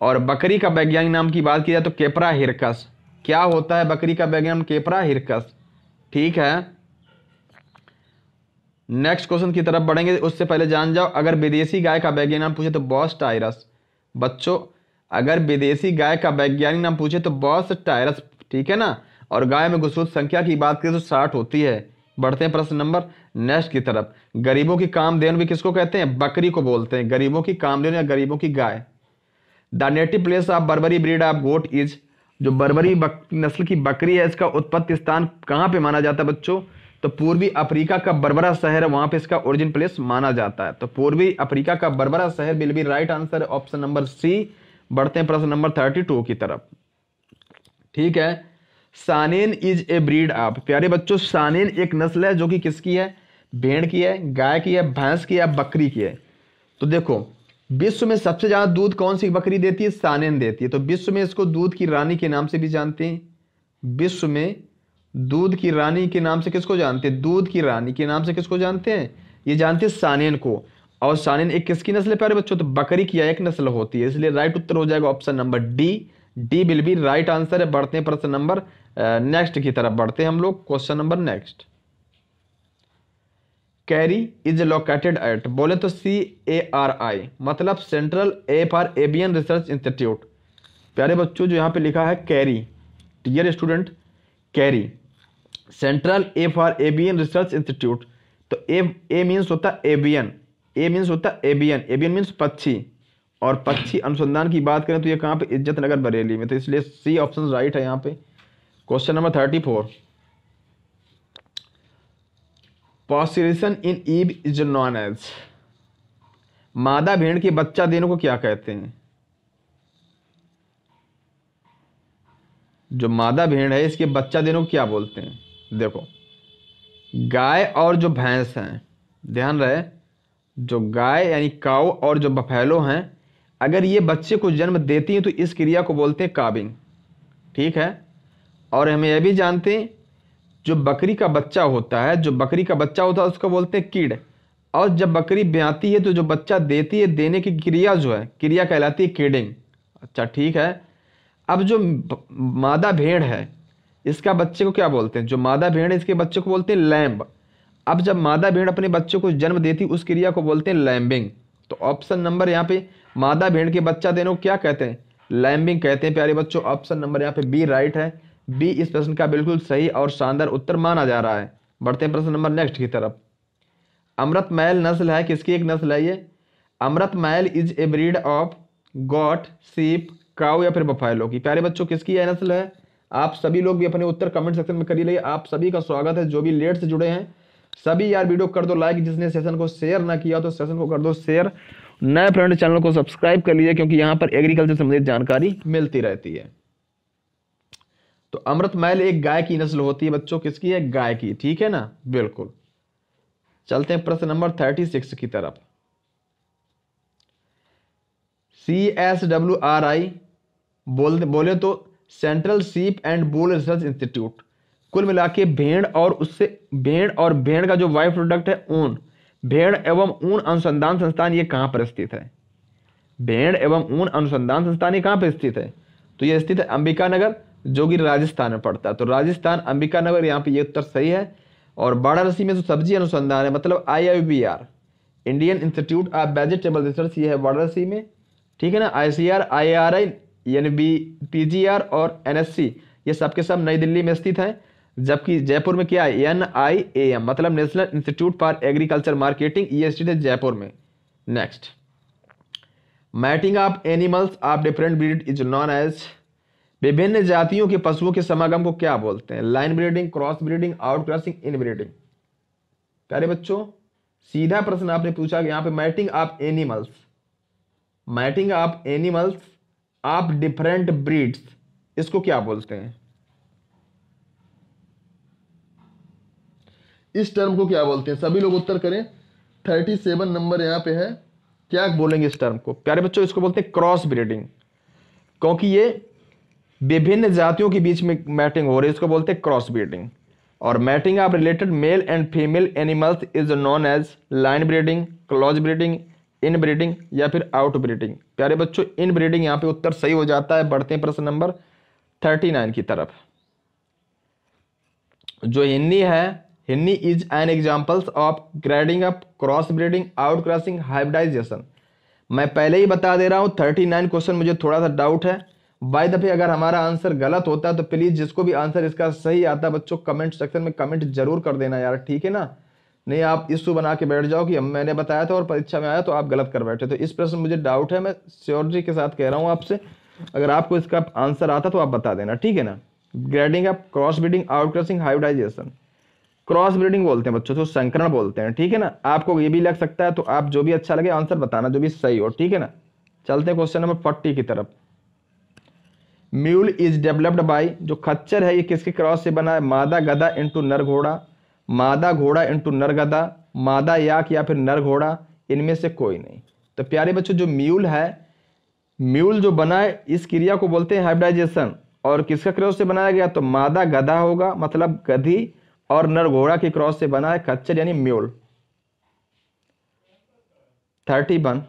और बकरी का वैज्ञानिक नाम की बात की जाए तो केपरा हिरकस क्या होता है बकरी का वैज्ञानिक केपरा हिरकस ठीक है नेक्स्ट क्वेश्चन की तरफ बढ़ेंगे उससे पहले जान जाओ अगर विदेशी गाय का वैज्ञानिक नाम पूछे तो बॉस टायरस बच्चों अगर विदेशी गाय का वैज्ञानिक नाम पूछे तो बॉस टायरस ठीक है ना और गाय में घुसूत संख्या की बात करें तो साठ होती है बढ़ते हैं प्रश्न नंबर नेक्स्ट की तरफ गरीबों की कामधेनु भी किसको कहते हैं बकरी को बोलते हैं गरीबों की कामधेनु या गरीबों की गाय the native place of Barbari breed of goat is जो बर्बरी नस्ल की बकरी है इसका उत्पत्ति स्थान कहाँ पे माना जाता है बच्चों तो पूर्वी अफ्रीका का बरबरा शहर वहां पे इसका ओरिजिन प्लेस माना जाता है तो पूर्वी अफ्रीका का बरबरा शहर will be right answer option number C बढ़ते हैं प्रश्न नंबर थर्टी टू की तरफ ठीक है सानेन इज ए ब्रीड आप प्यारे बच्चों सानेन एक नस्ल है जो कि किसकी है भेड़ की है गाय की है भैंस की है बकरी की है तो देखो विश्व में सबसे ज़्यादा दूध कौन सी बकरी देती है सानेन देती है तो विश्व में इसको दूध की रानी के नाम से भी जानते हैं विश्व में दूध की रानी के नाम से किसको जानते हैं दूध की रानी के नाम से किसको जानते हैं ये जानते हैं सानियन को और सानियन एक किसकी नस्ल है प्यारे बच्चों तो बकरी की एक नस्ल होती है इसलिए राइट उत्तर हो जाएगा option number D D will be right answer है बढ़ते हैं प्रश्न नंबर नेक्स्ट की तरफ बढ़ते हैं हम लोग question number next CARI is located at बोले तो सी ए आर आई मतलब central a for avian research institute प्यारे बच्चों जो यहाँ पे लिखा है CARI dear student CARI central a for avian research institute तो ए ए मीन्स होता है एबियन ए मीन्स होता है एबियन एबियन मीन्स पक्षी और पक्षी अनुसंधान की बात करें तो ये कहाँ पे इज्जत नगर बरेली में तो इसलिए सी ऑप्शन राइट है यहाँ पे question number thirty four position in ईब इज नॉन एज मादा भेड़ के बच्चा देने को क्या कहते हैं जो मादा भेड़ है इसके बच्चा देने को क्या बोलते हैं देखो गाय और जो भैंस हैं ध्यान रहे जो गाय यानी काऊ और जो बफैलो हैं अगर ये बच्चे को जन्म देती हैं तो इस क्रिया को बोलते हैं काबिंग ठीक है और हम यह भी जानते हैं जो बकरी का बच्चा होता है जो बकरी का बच्चा होता है उसको बोलते हैं कीड़ और जब बकरी ब्याती है तो जो बच्चा देती है देने की क्रिया जो है क्रिया कहलाती है कीडिंग अच्छा ठीक है अब जो मादा भेड़ है इसका बच्चे को क्या बोलते हैं जो मादा भेड़ है इसके बच्चे को बोलते हैं लैम्ब अब जब मादा भेड़ अपने बच्चों को जन्म देती उस क्रिया को बोलते हैं लैम्बिंग तो ऑप्शन नंबर यहाँ पे मादा भेड़ के बच्चा देने को क्या कहते हैं लैम्बिंग कहते हैं प्यारे बच्चों ऑप्शन नंबर यहाँ पे बी राइट है बी इस प्रश्न का बिल्कुल सही और शानदार उत्तर माना जा रहा है बढ़ते हैं प्रश्न नंबर नेक्स्ट की तरफ अमृत मैल नस्ल है किसकी एक नस्ल है ये Amritmahal is a breed of goat sheep cow या फिर बफेलो की प्यारे बच्चों किसकी यह नस्ल है आप सभी लोग भी अपने उत्तर कमेंट सेक्शन में करिए आप सभी का स्वागत है जो भी लेट से जुड़े हैं सभी यार वीडियो कर दो लाइक जिसने सेशन को शेयर ना किया तो सेशन को कर दो शेयर नए फ्रेंड चैनल को सब्सक्राइब कर लीजिए क्योंकि यहाँ पर एग्रीकल्चर संबंधित जानकारी मिलती रहती है तो अमृत मैल एक गाय की नस्ल होती है बच्चों किसकी है गाय की ठीक है ना बिल्कुल चलते हैं प्रश्न नंबर थर्टी सिक्स की तरफ C S W R I बोल बोले तो सेंट्रल सीप एंड बोल रिसर्च इंस्टीट्यूट कुल मिला के भेड़ और उससे भेड़ और भेड़ का जो वाइफ प्रोडक्ट है ऊन भेड़ एवं ऊन अनुसंधान संस्थान ये कहाँ पर स्थित है भेड़ एवं ऊन अनुसंधान संस्थान ये कहाँ पर स्थित है तो ये स्थित है अंबिका नगर जो कि राजस्थान में पड़ता है तो राजस्थान अंबिका नगर यहाँ पे ये उत्तर सही है और वाराणसी में जो सब्जी अनुसंधान है मतलब I Indian institute of vegetable research ये है वाराणसी में ठीक है ना I C R I R I N B P और एन ये सबके सब नई दिल्ली में स्थित हैं जबकि जयपुर में क्या है एन आई ए एम मतलब national institute for agriculture marketing ये स्थित है जयपुर में next mating of animals of different breed is known as विभिन्न जातियों के पशुओं के समागम को क्या बोलते हैं line breeding cross breeding out crossing in breeding प्यारे बच्चों सीधा प्रश्न आपने पूछा यहाँ पे mating of animals mating of animals of different breeds इसको क्या बोलते हैं इस टर्म को क्या बोलते हैं सभी लोग उत्तर करें थर्टी सेवन नंबर यहां पे है क्या बोलेंगे इस टर्म को प्यारे बच्चों इसको बोलते हैं क्रॉस ब्रीडिंग क्योंकि ये विभिन्न जातियों के बीच में मैटिंग हो रही है इसको बोलते हैं क्रॉस ब्रीडिंग और mating of related male and female animals is known as line breeding close breeding in breeding या फिर आउट ब्रीडिंग प्यारे बच्चों इन ब्रीडिंग यहाँ पे उत्तर सही हो जाता है बढ़ते हैं प्रश्न नंबर थर्टी नाइन की तरफ जो हिन्नी है hinny is an examples of grading up cross breeding out crossing hybridization मैं पहले ही बता दे रहा हूँ थर्टी नाइन क्वेश्चन मुझे थोड़ा सा डाउट है बाय दफे अगर हमारा आंसर गलत होता है तो प्लीज़ जिसको भी आंसर इसका सही आता है बच्चों कमेंट सेक्शन में कमेंट जरूर कर देना यार ठीक है ना नहीं आप इसको बना के बैठ जाओ कि अब मैंने बताया था और परीक्षा में आया तो आप गलत कर बैठे तो इस प्रश्न मुझे डाउट है मैं श्योरिटी के साथ कह रहा हूँ आपसे अगर आपको इसका आंसर आता तो आप बता देना ठीक है ना grading up cross breeding outcrossing hybridization cross breeding बोलते हैं बच्चों तो संकरण बोलते हैं ठीक है ना आपको ये भी लग सकता है तो आप जो भी अच्छा लगे आंसर बताना जो भी सही हो ठीक है ना चलते हैं क्वेश्चन नंबर फोर्टी की तरफ म्यूल इज डेवलप्ड बाई जो खच्चर है ये किसके क्रॉस से बना है मादा गधा इंटू नर घोड़ा मादा घोड़ा इंटू नर गधा मादा याक या फिर नर घोड़ा इनमें से कोई नहीं तो प्यारे बच्चों जो म्यूल है म्यूल जो बनाए इस क्रिया को बोलते हैं हाइब्रिडाइजेशन और किसका क्रॉस से बनाया गया तो मादा गधा होगा मतलब गधी और नर घोड़ा के क्रॉस से बना है खच्चर यानी mule thirty one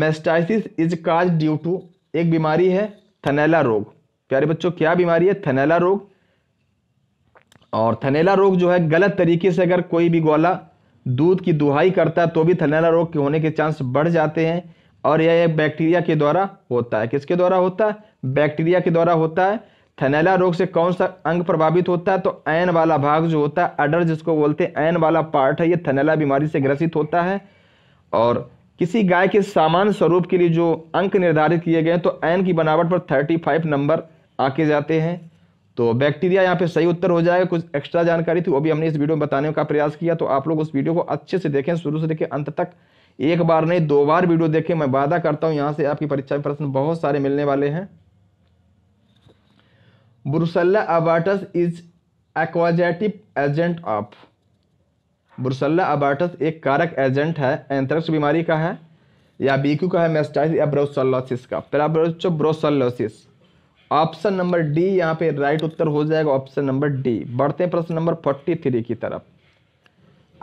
mastitis is cause due to एक बीमारी है थनेला रोग प्यारे बच्चों क्या बीमारी है थनेला रोग और थनेला रोग जो है गलत तरीके से अगर कोई भी ग्वाला दूध की दुहाई करता है तो भी थनेला रोग के होने के चांस बढ़ जाते हैं और यह बैक्टीरिया के द्वारा होता है किसके द्वारा होता है बैक्टीरिया के द्वारा होता है थनेला रोग से कौन सा अंग प्रभावित होता है तो ऐन वाला भाग जो होता है अडर जिसको बोलते हैं ऐन वाला पार्ट है ये थनेला बीमारी से ग्रसित होता है और किसी गाय के सामान्य स्वरूप के लिए जो अंक निर्धारित किए गए तो ऐन की बनावट पर थर्टी फाइव नंबर आके जाते हैं तो बैक्टीरिया यहाँ पे सही उत्तर हो जाएगा कुछ एक्स्ट्रा जानकारी थी वो भी हमने इस वीडियो में बताने का प्रयास किया तो आप लोग उस वीडियो को अच्छे से देखें शुरू से देखें अंत तक एक बार नहीं दो बार वीडियो देखें मैं वादा करता हूँ यहाँ से आपकी परीक्षा में प्रश्न बहुत सारे मिलने वाले हैं Brucella abortus is causative agent of Brucella abortus एक कारक एजेंट है एंथ्रेक्स बीमारी का है या बीक्यू का है मेस्टाइस या ब्रोसल्लोसिस का पहला ऑप्शन नंबर डी यहाँ पे राइट उत्तर हो जाएगा ऑप्शन नंबर डी बढ़ते हैं प्रश्न नंबर फोर्टी थ्री की तरफ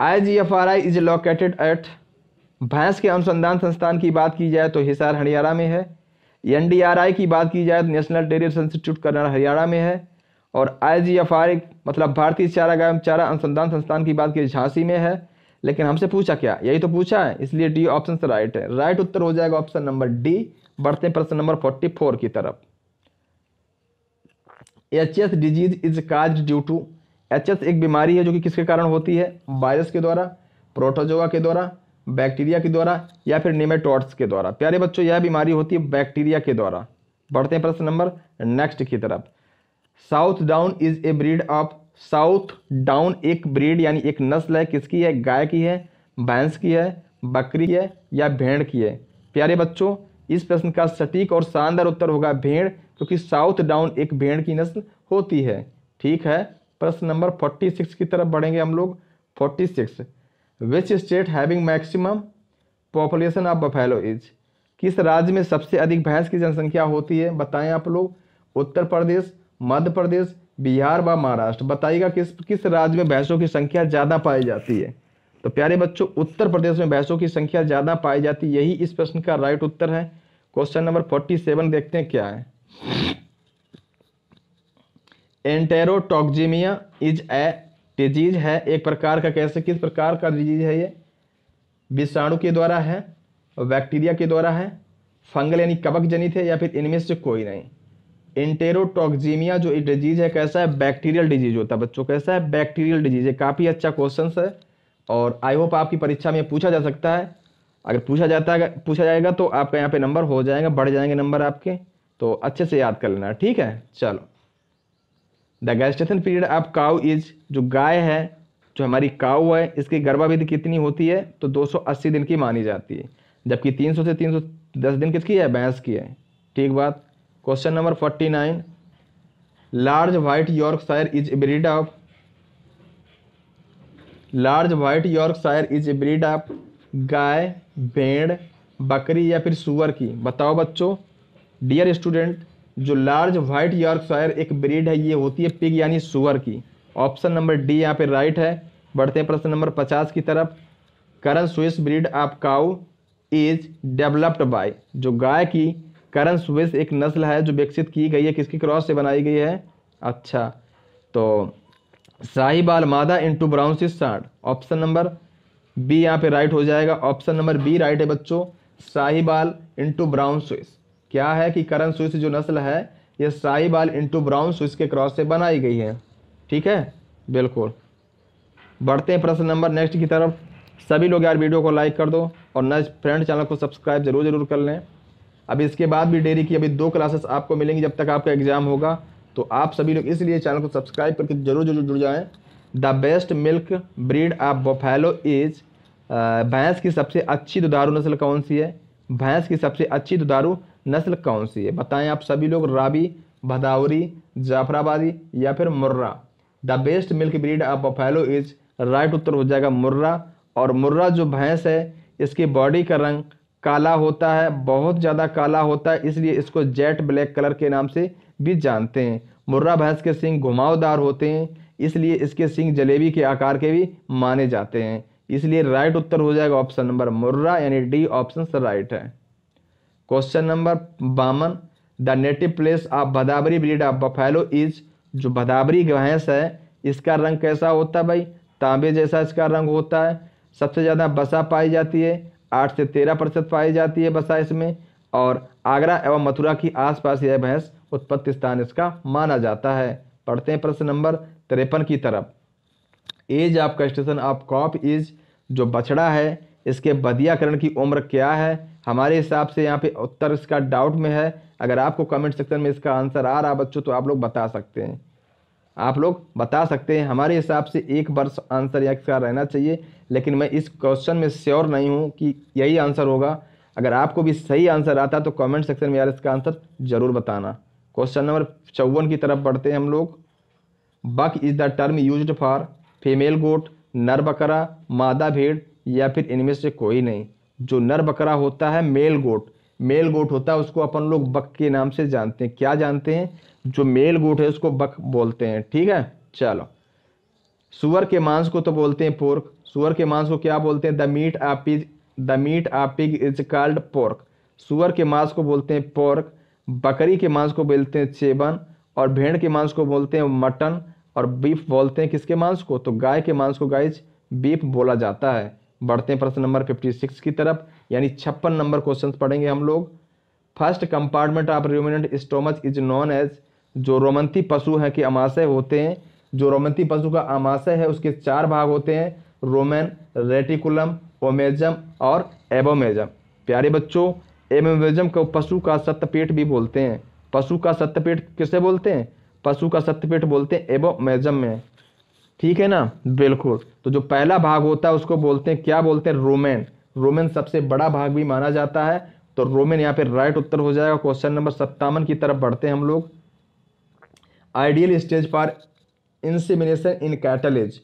I G F R I is located at भैंस के अनुसंधान संस्थान की बात की जाए तो हिसार हरियाणा में है एन डी आर आई की बात की जाए तो national dairy institute Karnal Haryana में है और आई जी एफ आर मतलब भारतीय चारागाह चारा अनुसंधान संस्थान की बात की झांसी में है लेकिन हमसे पूछा क्या यही तो पूछा है इसलिए डी ऑप्शन राइट है राइट उत्तर हो जाएगा ऑप्शन नंबर डी बढ़ते हैं प्रश्न नंबर फोर्टी फोर की तरफ H S disease is cause due to H S एक बीमारी है जो कि किसके कारण होती है वायरस के द्वारा प्रोटोजोआ के द्वारा बैक्टीरिया के द्वारा या फिर निमेटोड्स के द्वारा प्यारे बच्चों यह बीमारी होती है बैक्टीरिया के द्वारा बढ़ते हैं प्रश्न नंबर नेक्स्ट की तरफ Southdown is a breed of Southdown एक ब्रीड यानी एक नस्ल है किसकी है गाय की है भैंस की है बकरी है या भेड़ की है प्यारे बच्चों इस प्रश्न का सटीक और शानदार उत्तर होगा भेड़ क्योंकि साउथ डाउन एक भेड़ की नस्ल होती है ठीक है प्रश्न नंबर फोर्टी सिक्स की तरफ बढ़ेंगे हम लोग forty six which state having maximum population of buffalo is किस राज्य में सबसे अधिक भैंस की जनसंख्या होती है बताएं आप लोग उत्तर प्रदेश मध्य प्रदेश बिहार व महाराष्ट्र बताइएगा किस किस राज्य में भैंसों की संख्या ज़्यादा पाई जाती है तो प्यारे बच्चों उत्तर प्रदेश में भैंसों की संख्या ज़्यादा पाई जाती यही इस प्रश्न का राइट उत्तर है क्वेश्चन नंबर फोर्टी सेवन देखते हैं क्या है एंटेरोटॉक्जीमिया इज ए डिजीज है एक प्रकार का कैसे किस प्रकार का डिजीज है ये विषाणु के द्वारा है बैक्टीरिया के द्वारा है फंगल यानी कबक जनित है या फिर इनमें से कोई नहीं इंटेरोटॉक्जीमिया जो डिजीज़ है कैसा है बैक्टीरियल डिजीज होता है बच्चों कैसा है बैक्टीरियल डिजीज है काफ़ी अच्छा क्वेश्चन है और आई होप आपकी परीक्षा में पूछा जा सकता है अगर पूछा जाता है पूछा जाएगा तो आपका यहाँ पे नंबर हो जाएगा बढ़ जाएंगे नंबर आपके तो अच्छे से याद कर लेना ठीक है चलो the gestation period of cow is जो गाय है जो हमारी काउ है इसकी गर्भाविधि कितनी होती है तो 280 दिन की मानी जाती है जबकि 300 से 310 दिन किसकी है भैंस की है ठीक बात question number 49 large white Yorkshire is a breed of large white Yorkshire is a breed of गाय भेड़ बकरी या फिर सुअर की बताओ बच्चों डियर स्टूडेंट जो लार्ज वाइट यॉर्कशायर एक ब्रीड है ये होती है पिग यानी सुअर की ऑप्शन नंबर डी यहाँ पे राइट है बढ़ते हैं प्रश्न नंबर पचास की तरफ Karan Swiss breed of cow is developed by जो गाय की करण स्विस एक नस्ल है जो विकसित की गई है किसकी क्रॉस से बनाई गई है अच्छा तो साहिबाल मादा इंटू ब्राउन सिस साठ ऑप्शन नंबर बी यहाँ पे राइट हो जाएगा ऑप्शन नंबर बी राइट है बच्चों साहिबाल इंटू ब्राउन स्विस क्या है कि करण स्विस जो नस्ल है ये साहिबाल इंटू ब्राउन स्विस के क्रॉस से बनाई गई है ठीक है बिल्कुल बढ़ते हैं प्रश्न नंबर नेक्स्ट की तरफ सभी लोग यार वीडियो को लाइक कर दो और नए फ्रेंड चैनल को सब्सक्राइब जरूर जरूर कर लें अब इसके बाद भी डेरी की अभी दो क्लासेस आपको मिलेंगी जब तक आपका एग्ज़ाम होगा तो आप सभी लोग इसलिए चैनल को सब्सक्राइब करके जरूर जरूर जुड़ जाएँ the best milk breed of buffalo is भैंस की सबसे अच्छी दुधारू नस्ल कौन सी है भैंस की सबसे अच्छी दुधारू नस्ल कौन सी है बताएं आप सभी लोग राबी भदावरी जाफराबादी या फिर Murrah the best milk breed of buffalo is right उत्तर हो जाएगा मुर्रा और मुर्रा जो भैंस है इसकी बॉडी का रंग काला होता है बहुत ज़्यादा काला होता है इसलिए इसको जेट ब्लैक कलर के नाम से भी जानते हैं मुर्रा भैंस के सिंग घुमावदार होते हैं इसलिए इसके सिंग जलेबी के आकार के भी माने जाते हैं इसलिए राइट उत्तर हो जाएगा ऑप्शन नंबर मुर्रा यानी डी ऑप्शन राइट है क्वेश्चन नंबर बावन the native place of Bhadawari breed of buffalo is जो भदावरी भैंस है इसका रंग कैसा होता है भाई तांबे जैसा इसका रंग होता है सबसे ज़्यादा बसा पाई जाती है आठ से तेरह प्रतिशत पाई जाती है बसा इसमें और आगरा एवं मथुरा की आसपास यह भैंस उत्पत्ति स्थान इसका माना जाता है पढ़ते हैं प्रश्न नंबर तिरपन की तरफ age of castration of calf is जो बछड़ा है इसके बदियाकरण की उम्र क्या है हमारे हिसाब से यहाँ पे उत्तर इसका डाउट में है अगर आपको कमेंट सेक्शन में इसका आंसर आ रहा बच्चों तो आप लोग बता सकते हैं आप लोग बता सकते हैं हमारे हिसाब से एक वर्ष आंसर या इसका रहना चाहिए लेकिन मैं इस क्वेश्चन में श्योर नहीं हूँ कि यही आंसर होगा अगर आपको भी सही आंसर आता तो कमेंट सेक्शन में यार इसका आंसर ज़रूर बताना क्वेश्चन नंबर चौवन की तरफ बढ़ते हैं हम लोग buck is the term use for female goat नर बकरा मादा भेड़ या फिर इनमें से कोई नहीं जो नर बकरा होता है मेल गोट मेल गोट होता है उसको अपन लोग बक के नाम से जानते हैं क्या जानते हैं जो मेल गोट है उसको बक बोलते हैं ठीक है चलो सुअर के मांस को तो बोलते हैं पोर्क सुअर के मांस को क्या बोलते हैं the meat of pig the meat of pig is called pork सुअर के मांस को बोलते हैं पोर्क बकरी के मांस को बोलते हैं चेबन और भेड़ के मांस को बोलते हैं मटन और बीफ बोलते हैं किसके मांस को तो गाय के मांस को गाइज बीफ बोला जाता है बढ़ते हैं प्रश्न नंबर 56 की तरफ यानी छप्पन नंबर क्वेश्चन पढ़ेंगे हम लोग first compartment of ruminant stomach is known as जो रोमंती पशु हैं कि अमाशय होते हैं जो रोमंती पशु का अमाशय है उसके चार भाग होते हैं रोमन रेटिकुलम ओमेजम और एबोमेजम प्यारे बच्चों एबोमेजम को पशु का सत्यपेट भी बोलते हैं पशु का सत्यपेट किसे बोलते हैं पशु का सत्यपेट बोलते हैं एबोमेजम में ठीक है ना बिल्कुल तो जो पहला भाग होता है उसको बोलते हैं क्या बोलते हैं रोमेन रोमेन सबसे बड़ा भाग भी माना जाता है तो रोमेन यहाँ पे राइट उत्तर हो जाएगा क्वेश्चन नंबर सत्तावन की तरफ बढ़ते हैं हम लोग आइडियल स्टेज पर इंसिमिनेशन इन कैटलेज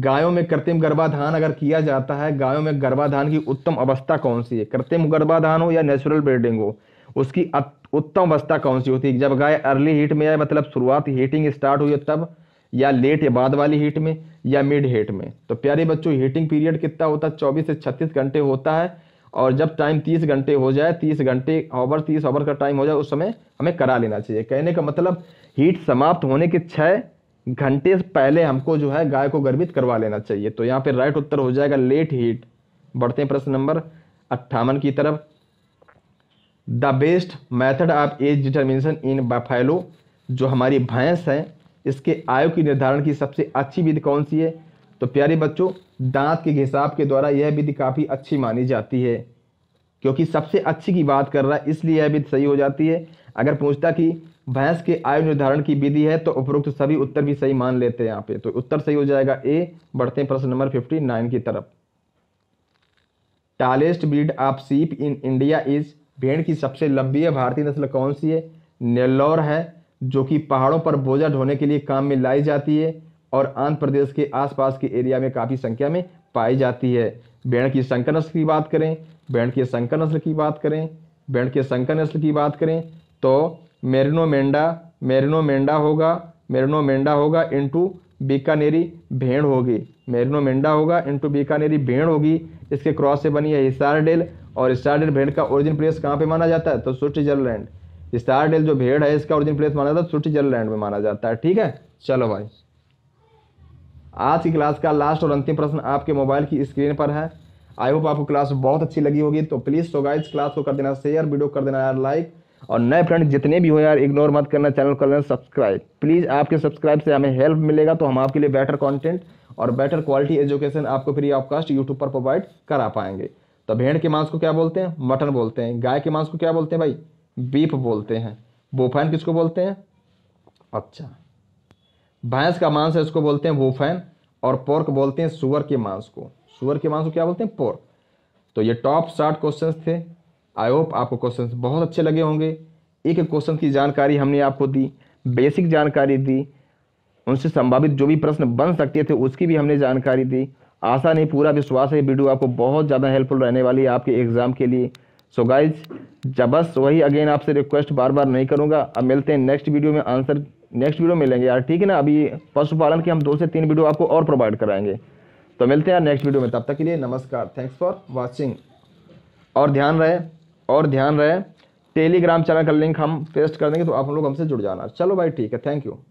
गायों में कृत्रिम गर्भाधान अगर किया जाता है गायों में गर्भाधान की उत्तम अवस्था कौन सी है कृत्रिम गर्भाधान हो या नेचुरल ब्रीडिंग हो उसकी उत्तम अवस्था कौन सी होती है जब गाय अर्ली हीट में आए मतलब शुरुआत हीटिंग स्टार्ट हुई है तब या लेट या बाद वाली हीट में या मिड हीट में तो प्यारे बच्चों हीटिंग पीरियड कितना होता है चौबीस से छत्तीस घंटे होता है और जब टाइम तीस घंटे हो जाए तीस घंटे ओवर तीस ओवर का टाइम हो जाए उस समय हमें करा लेना चाहिए कहने का मतलब हीट समाप्त होने के छः घंटे पहले हमको जो है गाय को गर्भित करवा लेना चाहिए तो यहाँ पे राइट उत्तर हो जाएगा लेट हीट बढ़ते हैं प्रश्न नंबर अट्ठावन की तरफ the best method of age determination in buffalo जो हमारी भैंस है इसके आयु की निर्धारण की सबसे अच्छी विधि कौन सी है तो प्यारे बच्चों दांत के हिसाब के द्वारा यह विधि काफ़ी अच्छी मानी जाती है क्योंकि सबसे अच्छी की बात कर रहा है इसलिए यह विधि सही हो जाती है अगर पूछता कि भैंस के आयु निर्धारण की विधि है तो उपरोक्त सभी उत्तर भी सही मान लेते हैं यहाँ पे तो उत्तर सही हो जाएगा ए बढ़ते हैं प्रश्न नंबर फिफ्टी नाइन की तरफ टालेस्ट ब्रीड ऑफ सीप इन इंडिया इज भेड़ की सबसे लंबी है भारतीय नस्ल कौन सी है नेल्लोर है जो कि पहाड़ों पर बोझा ढोने के लिए काम में लाई जाती है और आंध्र प्रदेश के आसपास के एरिया में काफ़ी संख्या में पाई जाती है बैंड की संकर नस्ल की बात करें बैंड की संकर नस्ल की बात करें बैंड के संकर नस्ल की बात करें तो मेरिनो मेंडा मेरिनो मेंडा होगा मेरिनो मेंडा होगा इंटू बीकानेरी भेड़ होगी मेरिनो मेंडा होगा इंटू बीकानेरी भेड़ होगी इसके क्रॉस से बनी है हिसारडेल और हिसारडेल भेड़ का ओरिजिन प्लेस कहाँ पे माना जाता है तो स्विट्जरलैंड स्टार डेल जो भेड़ है इसका ओरिजिन प्लेस माना जाता है स्विट्जरलैंड में माना जाता है ठीक है चलो भाई आज की क्लास का लास्ट और अंतिम प्रश्न आपके मोबाइल की स्क्रीन पर है आई होप आपको क्लास बहुत अच्छी लगी होगी तो प्लीज़ सो गाइस क्लास को कर देना शेयर वीडियो कर देना यार लाइक और नए फ्रेंड जितने भी हो यार इग्नोर मत करना चैनल कर लेना सब्सक्राइब प्लीज़ आपके सब्सक्राइब से हमें हेल्प मिलेगा तो हम आपके लिए बेटर कॉन्टेंट और बेटर क्वालिटी एजुकेशन आपको फ्री ऑफ कॉस्ट यूट्यूब पर प्रोवाइड करा पाएंगे तो भेड़ के मांस को क्या बोलते हैं मटन बोलते हैं गाय के मांस को क्या बोलते हैं भाई बीप बोलते हैं बोफैन किसको बोलते हैं अच्छा भैंस का मांस है इसको बोलते हैं बोफैन और पोर्क बोलते हैं सुअर के मांस को सुअर के मांस को क्या बोलते हैं पोर्क तो ये टॉप साठ क्वेश्चन थे आई होप आपको क्वेश्चन बहुत अच्छे लगे होंगे एक एक क्वेश्चन की जानकारी हमने आपको दी बेसिक जानकारी दी उनसे संभावित जो भी प्रश्न बन सकते थे उसकी भी हमने जानकारी दी आशा नहीं पूरा विश्वास है वीडियो आपको बहुत ज़्यादा हेल्पफुल रहने वाली है आपके एग्ज़ाम के लिए सो गाइज जब बस वही अगेन आपसे रिक्वेस्ट बार बार नहीं करूँगा अब मिलते हैं नेक्स्ट वीडियो में आंसर नेक्स्ट वीडियो मिलेंगे यार ठीक है ना अभी पशुपालन की हम दो से तीन वीडियो आपको और प्रोवाइड कराएंगे तो मिलते हैं यार नेक्स्ट वीडियो में तब तक के लिए नमस्कार थैंक्स फॉर वॉचिंग और ध्यान रहे और ध्यान रहे टेलीग्राम चैनल का लिंक हम पेस्ट कर देंगे तो आप लोग हमसे जुड़ जाना चलो भाई ठीक है थैंक यू